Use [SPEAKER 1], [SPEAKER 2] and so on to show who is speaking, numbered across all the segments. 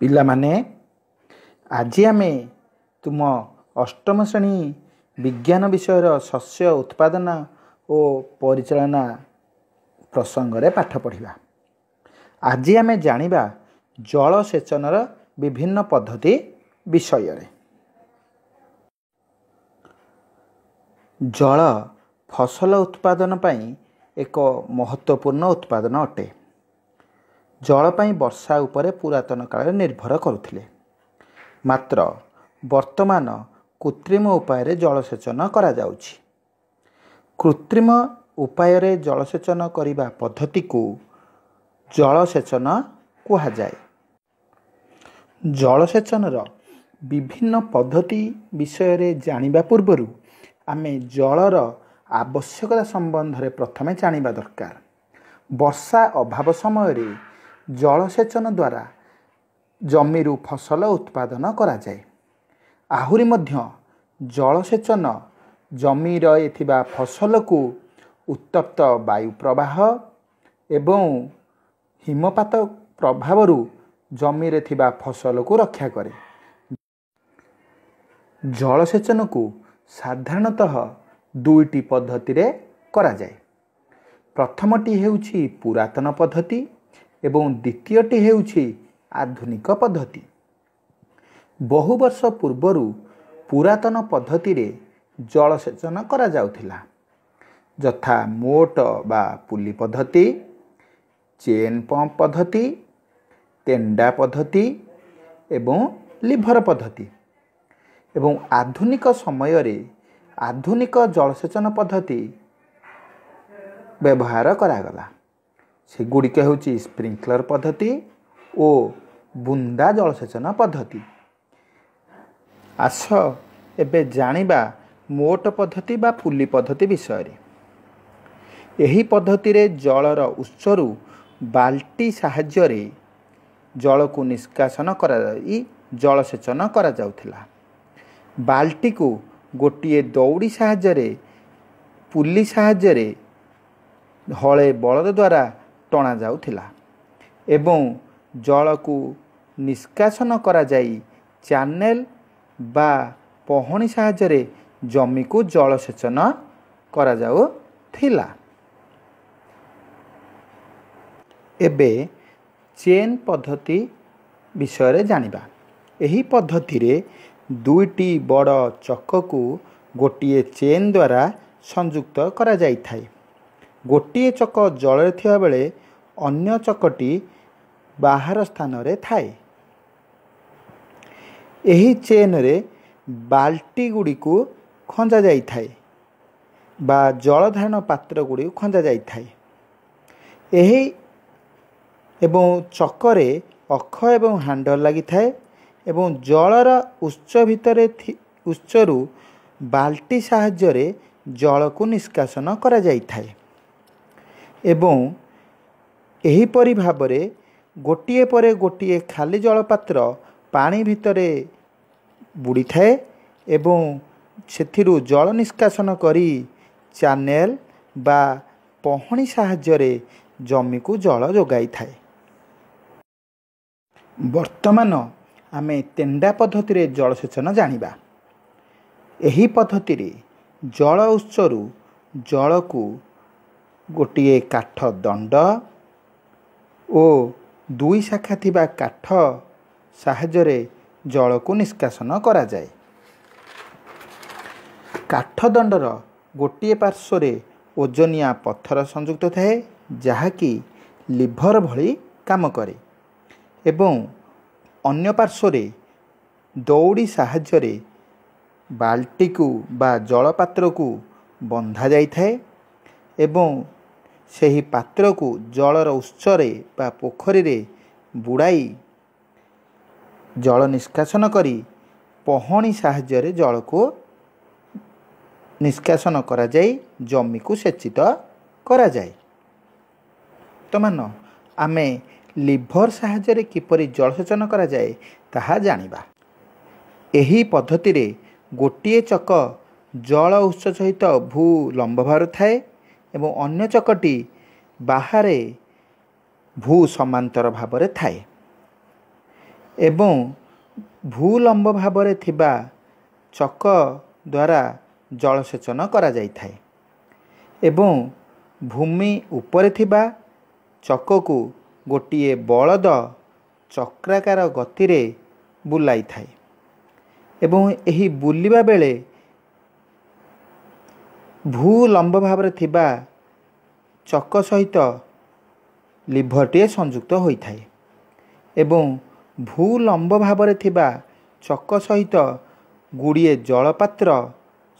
[SPEAKER 1] ପିଲାମାନେ ଆଜି ଆମେ ତୁମ ଅଷ୍ଟମ ଶ୍ରେଣୀ ବିଜ୍ଞାନ ବିଷୟର ଶସ୍ୟ ଉତ୍ପାଦନ ଓ ପରିଚାଳନା ପ୍ରସଙ୍ଗରେ ପାଠ ପଢ଼ିବା ଆଜି ଆମେ ଜାଣିବା ଜଳସେଚନର ବିଭିନ୍ନ ପଦ୍ଧତି ବିଷୟରେ ଜଳ ଫସଲ ଉତ୍ପାଦନ ପାଇଁ ଏକ ମହତ୍ତ୍ୱପୂର୍ଣ୍ଣ ଉତ୍ପାଦନ ଅଟେ ଜଳ ପାଇଁ ବର୍ଷା ଉପରେ ପୁରାତନ କାଳରେ ନିର୍ଭର କରୁଥିଲେ ମାତ୍ର ବର୍ତ୍ତମାନ କୃତ୍ରିମ ଉପାୟରେ ଜଳସେଚନ କରାଯାଉଛି କୃତ୍ରିମ ଉପାୟରେ ଜଳସେଚନ କରିବା ପଦ୍ଧତିକୁ ଜଳସେଚନ କୁହାଯାଏ ଜଳସେଚନର ବିଭିନ୍ନ ପଦ୍ଧତି ବିଷୟରେ ଜାଣିବା ପୂର୍ବରୁ ଆମେ ଜଳର ଆବଶ୍ୟକତା ସମ୍ବନ୍ଧରେ ପ୍ରଥମେ ଜାଣିବା ଦରକାର ବର୍ଷା ଅଭାବ ସମୟରେ ଜଳସେଚନ ଦ୍ୱାରା ଜମିରୁ ଫସଲ ଉତ୍ପାଦନ କରାଯାଏ ଆହୁରି ମଧ୍ୟ ଜଳସେଚନ ଜମିରେ ଥିବା ଫସଲକୁ ଉତ୍ତପ୍ତ ବାୟୁ ପ୍ରବାହ ଏବଂ ହିମପାତ ପ୍ରଭାବରୁ ଜମିରେ ଥିବା ଫସଲକୁ ରକ୍ଷା କରେ ଜଳସେଚନକୁ ସାଧାରଣତଃ ଦୁଇଟି ପଦ୍ଧତିରେ କରାଯାଏ ପ୍ରଥମଟି ହେଉଛି ପୁରାତନ ପଦ୍ଧତି ଏବଂ ଦ୍ୱିତୀୟଟି ହେଉଛି ଆଧୁନିକ ପଦ୍ଧତି ବହୁ ବର୍ଷ ପୂର୍ବରୁ ପୁରାତନ ପଦ୍ଧତିରେ ଜଳସେଚନ କରାଯାଉଥିଲା ଯଥା ମୋଟ ବା ପୁଲି ପଦ୍ଧତି ଚେନ୍ ପମ୍ପ ପଦ୍ଧତି ତେଣ୍ଡା ପଦ୍ଧତି ଏବଂ ଲିଭର ପଦ୍ଧତି ଏବଂ ଆଧୁନିକ ସମୟରେ ଆଧୁନିକ ଜଳସେଚନ ପଦ୍ଧତି ବ୍ୟବହାର କରାଗଲା ସେଗୁଡ଼ିକ ହେଉଛି ସ୍ପ୍ରିଙ୍କଲର୍ ପଦ୍ଧତି ଓ ବୁନ୍ଦା ଜଳସେଚନ ପଦ୍ଧତି ଆସ ଏବେ ଜାଣିବା ମୋଟ ପଦ୍ଧତି ବା ପୁଲି ପଦ୍ଧତି ବିଷୟରେ ଏହି ପଦ୍ଧତିରେ ଜଳର ଉତ୍ସରୁ ବାଲ୍ଟି ସାହାଯ୍ୟରେ ଜଳକୁ ନିଷ୍କାସନ କରାଯାଇ ଜଳସେଚନ କରାଯାଉଥିଲା ବାଲ୍ଟିକୁ ଗୋଟିଏ ଦଉଡ଼ି ସାହାଯ୍ୟରେ ପୁଲି ସାହାଯ୍ୟରେ ହଳେ ବଳଦ ଦ୍ୱାରା ଟଣାଯାଉଥିଲା ଏବଂ ଜଳକୁ ନିଷ୍କାସନ କରାଯାଇ ଚ୍ୟାନେଲ ବା ପହଣି ସାହାଯ୍ୟରେ ଜମିକୁ ଜଳସେଚନ କରାଯାଉଥିଲା ଏବେ ଚେନ୍ ପଦ୍ଧତି ବିଷୟରେ ଜାଣିବା ଏହି ପଦ୍ଧତିରେ ଦୁଇଟି ବଡ଼ ଚକକୁ ଗୋଟିଏ ଚେନ୍ ଦ୍ୱାରା ସଂଯୁକ୍ତ କରାଯାଇଥାଏ ଗୋଟିଏ ଚକ ଜଳରେ ଥିବାବେଳେ ଅନ୍ୟ ଚକଟି ବାହାର ସ୍ଥାନରେ ଥାଏ ଏହି ଚେନ୍ରେ ବାଲ୍ଟି ଗୁଡ଼ିକୁ ଖଞ୍ଜା ଯାଇଥାଏ ବା ଜଳଧାରଣ ପାତ୍ର ଗୁଡ଼ିକୁ ଖଞ୍ଜା ଯାଇଥାଏ ଏହି ଏବଂ ଚକରେ ଅଖ ଏବଂ ହ୍ୟାଣ୍ଡଲ ଲାଗିଥାଏ ଏବଂ ଜଳର ଉତ୍ସ ଭିତରେ ଉତ୍ସରୁ ବାଲ୍ଟି ସାହାଯ୍ୟରେ ଜଳକୁ ନିଷ୍କାସନ କରାଯାଇଥାଏ ଏବଂ ଏହିପରି ଭାବରେ ଗୋଟିଏ ପରେ ଗୋଟିଏ ଖାଲି ଜଳପାତ୍ର ପାଣି ଭିତରେ ବୁଡ଼ିଥାଏ ଏବଂ ସେଥିରୁ ଜଳ ନିଷ୍କାସନ କରି ଚ୍ୟାନେଲ ବା ପହଣୀ ସାହାଯ୍ୟରେ ଜମିକୁ ଜଳ ଯୋଗାଇଥାଏ ବର୍ତ୍ତମାନ ଆମେ ତେଣ୍ଡା ପଦ୍ଧତିରେ ଜଳସେଚନ ଜାଣିବା ଏହି ପଦ୍ଧତିରେ ଜଳ ଉତ୍ସରୁ ଜଳକୁ ଗୋଟିଏ କାଠ ଦଣ୍ଡ ଓ ଦୁଇ ଶାଖା ଥିବା କାଠ ସାହାଯ୍ୟରେ ଜଳକୁ ନିଷ୍କାସନ କରାଯାଏ କାଠ ଦଣ୍ଡର ଗୋଟିଏ ପାର୍ଶ୍ୱରେ ଓଜନିଆ ପଥର ସଂଯୁକ୍ତ ଥାଏ ଯାହାକି ଲିଭର ଭଳି କାମ କରେ ଏବଂ ଅନ୍ୟ ପାର୍ଶ୍ୱରେ ଦଉଡ଼ି ସାହାଯ୍ୟରେ ବାଲ୍ଟିକୁ ବା ଜଳପାତ୍ରକୁ ବନ୍ଧାଯାଇଥାଏ ଏବଂ ସେହି ପାତ୍ରକୁ ଜଳର ଉତ୍ସରେ ବା ପୋଖରୀରେ ବୁଡ଼ାଇ ଜଳ ନିଷ୍କାସନ କରି ପହଣି ସାହାଯ୍ୟରେ ଜଳକୁ ନିଷ୍କାସନ କରାଯାଇ ଜମିକୁ ସେଚିତ କରାଯାଏ ବର୍ତ୍ତମାନ ଆମେ ଲିଭର ସାହାଯ୍ୟରେ କିପରି ଜଳସେଚନ କରାଯାଏ ତାହା ଜାଣିବା ଏହି ପଦ୍ଧତିରେ ଗୋଟିଏ ଚକ ଜଳ ଉତ୍ସ ସହିତ ଭୂ ଲମ୍ବ ଭାରୁଥାଏ ଏବଂ ଅନ୍ୟ ଚକଟି ବାହାରେ ଭୂ ସମାନ୍ତର ଭାବରେ ଥାଏ ଏବଂ ଭୂଲମ୍ବ ଭାବରେ ଥିବା ଚକ ଦ୍ୱାରା ଜଳସେଚନ କରାଯାଇଥାଏ ଏବଂ ଭୂମି ଉପରେ ଥିବା ଚକକୁ ଗୋଟିଏ ବଳଦ ଚକ୍ରାକାର ଗତିରେ ବୁଲାଇଥାଏ ଏବଂ ଏହି ବୁଲିବା ବେଳେ ଭୂ ଲମ୍ବ ଭାବରେ ଥିବା ଚକ ସହିତ ଲିଭରଟିଏ ସଂଯୁକ୍ତ ହୋଇଥାଏ ଏବଂ ଭୂ ଲମ୍ବ ଭାବରେ ଥିବା ଚକ ସହିତ ଗୁଡ଼ିଏ ଜଳପାତ୍ର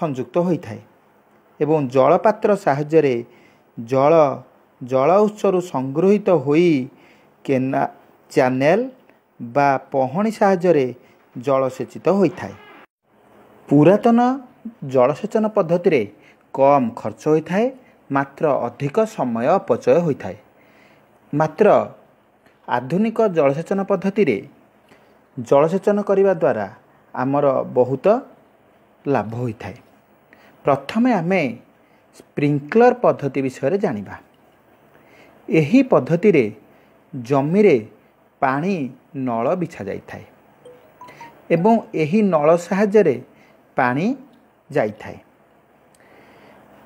[SPEAKER 1] ସଂଯୁକ୍ତ ହୋଇଥାଏ ଏବଂ ଜଳପାତ୍ର ସାହାଯ୍ୟରେ ଜଳ ଜଳ ଉତ୍ସରୁ ସଂଗୃହୀତ ହୋଇ କେନା ଚ୍ୟାନେଲ ବା ପହଣି ସାହାଯ୍ୟରେ ଜଳସେଚିତ ହୋଇଥାଏ ପୁରାତନ ଜଳସେଚନ ପଦ୍ଧତିରେ କମ୍ ଖର୍ଚ୍ଚ ହୋଇଥାଏ ମାତ୍ର ଅଧିକ ସମୟ ଅପଚୟ ହୋଇଥାଏ ମାତ୍ର ଆଧୁନିକ ଜଳସେଚନ ପଦ୍ଧତିରେ ଜଳସେଚନ କରିବା ଦ୍ୱାରା ଆମର ବହୁତ ଲାଭ ହୋଇଥାଏ ପ୍ରଥମେ ଆମେ ସ୍ପ୍ରିଙ୍କଲର୍ ପଦ୍ଧତି ବିଷୟରେ ଜାଣିବା ଏହି ପଦ୍ଧତିରେ ଜମିରେ ପାଣି ନଳ ବିଛା ଯାଇଥାଏ ଏବଂ ଏହି ନଳ ସାହାଯ୍ୟରେ ପାଣି ଯାଇଥାଏ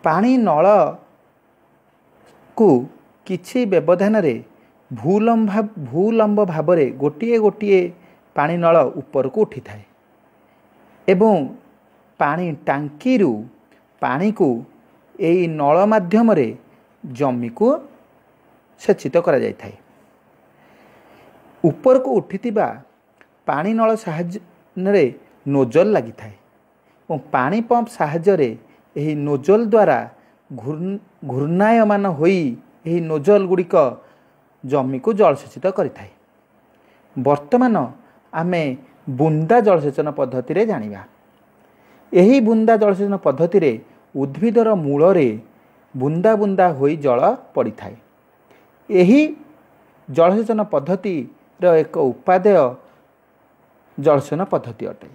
[SPEAKER 1] ପାଣି ନଳକୁ କିଛି ବ୍ୟବଧାନରେ ଭୂଲମ୍ବା ଭୂଲମ୍ବ ଭାବରେ ଗୋଟିଏ ଗୋଟିଏ ପାଣି ନଳ ଉପରକୁ ଉଠିଥାଏ ଏବଂ ପାଣି ଟାଙ୍କିରୁ ପାଣିକୁ ଏହି ନଳ ମାଧ୍ୟମରେ ଜମିକୁ ସେଚିତ କରାଯାଇଥାଏ ଉପରକୁ ଉଠିଥିବା ପାଣି ନଳ ସାହାଯ୍ୟରେ ନୋଜଲ ଲାଗିଥାଏ ଏବଂ ପାଣି ପମ୍ପ ସାହାଯ୍ୟରେ ଏହି ନୋଜଲ ଦ୍ୱାରା ଘୂର୍ଣ୍ଣାୟମାନ ହୋଇ ଏହି ନୋଜଲ ଗୁଡ଼ିକ ଜମିକୁ ଜଳସେଚିତ କରିଥାଏ ବର୍ତ୍ତମାନ ଆମେ ବୁନ୍ଦା ଜଳସେଚନ ପଦ୍ଧତିରେ ଜାଣିବା ଏହି ବୁନ୍ଦା ଜଳସେଚନ ପଦ୍ଧତିରେ ଉଦ୍ଭିଦର ମୂଳରେ ବୁନ୍ଦା ବୁନ୍ଦା ହୋଇ ଜଳ ପଡ଼ିଥାଏ ଏହି ଜଳସେଚନ ପଦ୍ଧତିର ଏକ ଉପାଦେୟ ଜଳସେଚନ ପଦ୍ଧତି ଅଟେ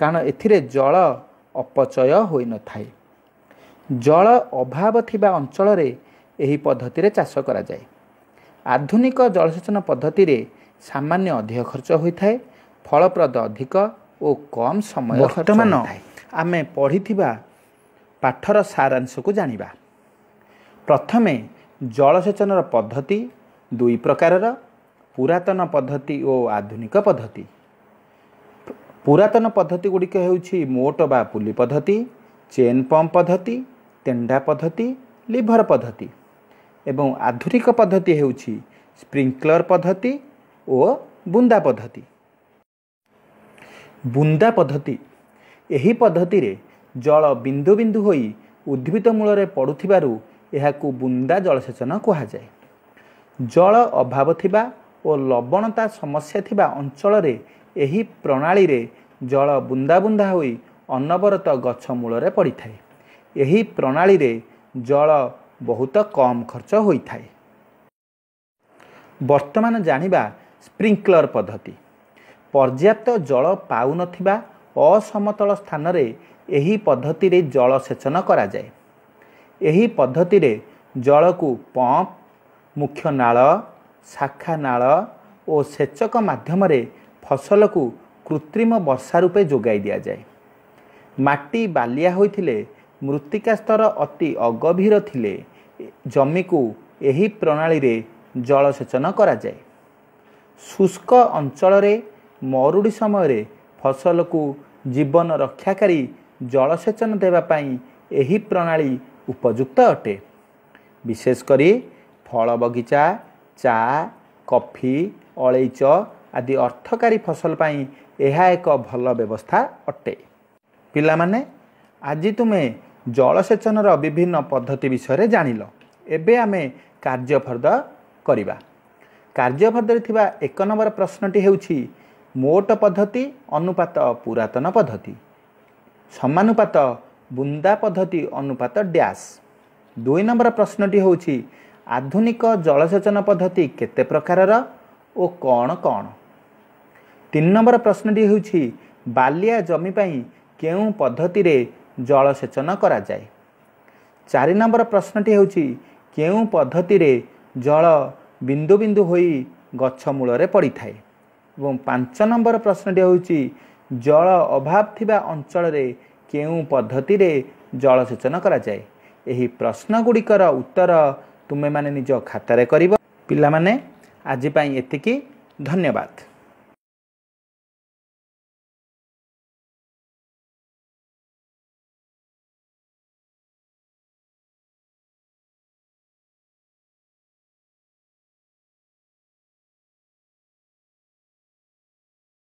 [SPEAKER 1] କାରଣ ଏଥିରେ ଜଳ ଅପଚୟ ହୋଇନଥାଏ ଜଳ ଅଭାବ ଥିବା ଅଞ୍ଚଳରେ ଏହି ପଦ୍ଧତିରେ ଚାଷ କରାଯାଏ ଆଧୁନିକ ଜଳସେଚନ ପଦ୍ଧତିରେ ସାମାନ୍ୟ ଅଧିକ ଖର୍ଚ୍ଚ ହୋଇଥାଏ ଫଳପ୍ରଦ ଅଧିକ ଓ କମ୍ ସମୟ ବର୍ତ୍ତମାନ ଆମେ ପଢ଼ିଥିବା ପାଠର ସାରାଂଶକୁ ଜାଣିବା ପ୍ରଥମେ ଜଳସେଚନର ପଦ୍ଧତି ଦୁଇ ପ୍ରକାରର ପୁରାତନ ପଦ୍ଧତି ଓ ଆଧୁନିକ ପଦ୍ଧତି ପୁରାତନ ପଦ୍ଧତିଗୁଡ଼ିକ ହେଉଛି ମୋଟ ବା ପୁଲି ପଦ୍ଧତି ଚେନ୍ ପମ୍ପ ପଦ୍ଧତି ତେଣ୍ଡା ପଦ୍ଧତି ଲିଭର ପଦ୍ଧତି ଏବଂ ଆଧୁନିକ ପଦ୍ଧତି ହେଉଛି ସ୍ପ୍ରିଙ୍କ୍ଲର ପଦ୍ଧତି ଓ ବୁନ୍ଦା ପଦ୍ଧତି ବୁନ୍ଦା ପଦ୍ଧତି ଏହି ପଦ୍ଧତିରେ ଜଳ ବିନ୍ଦୁ ବିନ୍ଦୁ ହୋଇ ଉଦ୍ଭିଦ ମୂଳରେ ପଡ଼ୁଥିବାରୁ ଏହାକୁ ବୁନ୍ଦା ଜଳସେଚନ କୁହାଯାଏ ଜଳ ଅଭାବ ଥିବା ଓ ଲବଣତା ସମସ୍ୟା ଥିବା ଅଞ୍ଚଳରେ ଏହି ପ୍ରଣାଳୀରେ ଜଳ ବୁନ୍ଦା ବୁନ୍ଦା ହୋଇ ଅନବରତ ଗଛ ମୂଳରେ ପଡ଼ିଥାଏ ଏହି ପ୍ରଣାଳୀରେ ଜଳ ବହୁତ କମ୍ ଖର୍ଚ୍ଚ ହୋଇଥାଏ ବର୍ତ୍ତମାନ ଜାଣିବା ସ୍ପ୍ରିଙ୍କଲର୍ ପଦ୍ଧତି ପର୍ଯ୍ୟାପ୍ତ ଜଳ ପାଉନଥିବା ଅସମତଳ ସ୍ଥାନରେ ଏହି ପଦ୍ଧତିରେ ଜଳସେଚନ କରାଯାଏ ଏହି ପଦ୍ଧତିରେ ଜଳକୁ ପମ୍ପ ମୁଖ୍ୟ ନାଳ ଶାଖା ନାଳ ଓ ସେଚକ ମାଧ୍ୟମରେ ଫସଲକୁ କୃତ୍ରିମ ବର୍ଷା ରୂପେ ଯୋଗାଇ ଦିଆଯାଏ ମାଟି ବାଲିଆ ହୋଇଥିଲେ ମୃତ୍ତିକା ସ୍ତର ଅତି ଅଗଭୀର ଥିଲେ ଜମିକୁ ଏହି ପ୍ରଣାଳୀରେ ଜଳସେଚନ କରାଯାଏ ଶୁଷ୍କ ଅଞ୍ଚଳରେ ମରୁଡ଼ି ସମୟରେ ଫସଲକୁ ଜୀବନ ରକ୍ଷାକାରୀ ଜଳସେଚନ ଦେବା ପାଇଁ ଏହି ପ୍ରଣାଳୀ ଉପଯୁକ୍ତ ଅଟେ ବିଶେଷ କରି ଫଳ ବଗିଚା ଚା କଫି ଅଳେଇଚ ଆଦି ଅର୍ଥକାରୀ ଫସଲ ପାଇଁ ଏହା ଏକ ଭଲ ବ୍ୟବସ୍ଥା ଅଟେ ପିଲାମାନେ ଆଜି ତୁମେ ଜଳସେଚନର ବିଭିନ୍ନ ପଦ୍ଧତି ବିଷୟରେ ଜାଣିଲ ଏବେ ଆମେ କାର୍ଯ୍ୟଫର୍ଦ କରିବା କାର୍ଯ୍ୟଫର୍ଦରେ ଥିବା ଏକ ନମ୍ବର ପ୍ରଶ୍ନଟି ହେଉଛି ମୋଟ ପଦ୍ଧତି ଅନୁପାତ ପୁରାତନ ପଦ୍ଧତି ସମାନୁପାତ ବୁନ୍ଦା ପଦ୍ଧତି ଅନୁପାତ ଡ୍ୟାସ୍ ଦୁଇ ନମ୍ବର ପ୍ରଶ୍ନଟି ହେଉଛି ଆଧୁନିକ ଜଳସେଚନ ପଦ୍ଧତି କେତେ ପ୍ରକାରର ଓ କ'ଣ କ'ଣ ତିନି ନମ୍ବର ପ୍ରଶ୍ନଟି ହେଉଛି ବାଲିଆ ଜମି ପାଇଁ କେଉଁ ପଦ୍ଧତିରେ ଜଳସେଚନ କରାଯାଏ ଚାରି ନମ୍ବର ପ୍ରଶ୍ନଟି ହେଉଛି କେଉଁ ପଦ୍ଧତିରେ ଜଳ ବିନ୍ଦୁ ବିନ୍ଦୁ ହୋଇ ଗଛ ମୂଳରେ ପଡ଼ିଥାଏ ଏବଂ ପାଞ୍ଚ ନମ୍ବର ପ୍ରଶ୍ନଟି ହେଉଛି ଜଳ ଅଭାବ ଥିବା ଅଞ୍ଚଳରେ କେଉଁ ପଦ୍ଧତିରେ ଜଳସେଚନ କରାଯାଏ ଏହି ପ୍ରଶ୍ନଗୁଡ଼ିକର ଉତ୍ତର ତୁମେମାନେ ନିଜ ଖାତାରେ କରିବ ପିଲାମାନେ ଆଜି ପାଇଁ ଏତିକି ଧନ୍ୟବାଦ